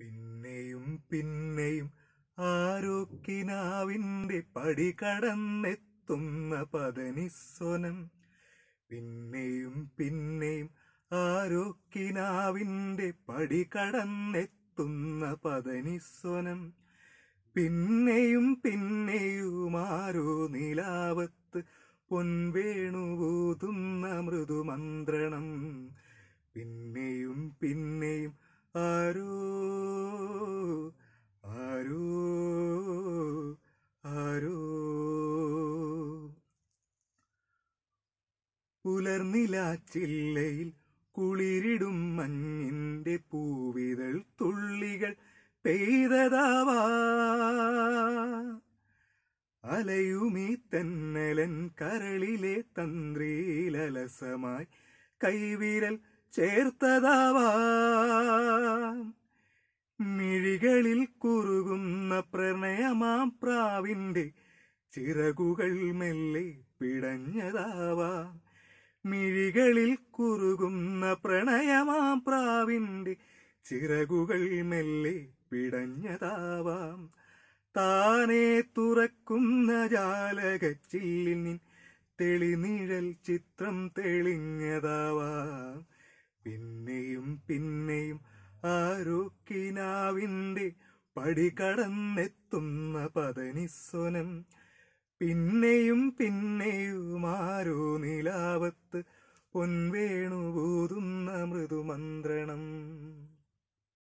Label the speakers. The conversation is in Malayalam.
Speaker 1: പിന്നെയും പിന്നെയും ആരോക്കിനാവിന്റെ പടി കടന്നെത്തുന്ന പതനിസ്വനം പിന്നെയും പിന്നെയും ആരോക്കിനാവിന്റെ പടി കടന്നെത്തുന്ന പതനിസ്വനം പിന്നെയും പിന്നെയും ആരോ നിലാവത്ത് പൊൻവേണുകൂതുന്ന മൃദുമന്ത്രണം പിന്നെയും പിന്നെയും ആരോ ആരോ ആരോ പുലർനിലാച്ചില്ലയിൽ കുളിരിടും മഞ്ഞിന്റെ പൂവിതൾ തുള്ളികൾ പെയ്തതാവാ അലയുമീ തന്നലൻ കരളിലെ തന്ത്രിയിലലസമായി കൈവിരൽ ചേർത്തതാവാ മിഴികളിൽ കുറുകുന്ന പ്രണയമാം പ്രാവിന്റെ ചിറകുകൾ മെല്ലെ പിടഞ്ഞതാവാ മിഴികളിൽ കുറുകുന്ന പ്രണയമാം പ്രാവിന്റെ ചിറകുകൾ മെല്ലെ പിടഞ്ഞതാവാം താനേ തുറക്കുന്ന ജാലകച്ചില്ലിൻ തെളിനിഴൽ ചിത്രം തെളിഞ്ഞതാവാം പിന്നെയും പിന്നെ പടി കടന്നെത്തുന്ന പതനിസ്വനം പിന്നെയും പിന്നെയും ആരോ നിലാവത്ത് പൊൻവേണു പൂതുന്ന മൃദുമന്ത്രണം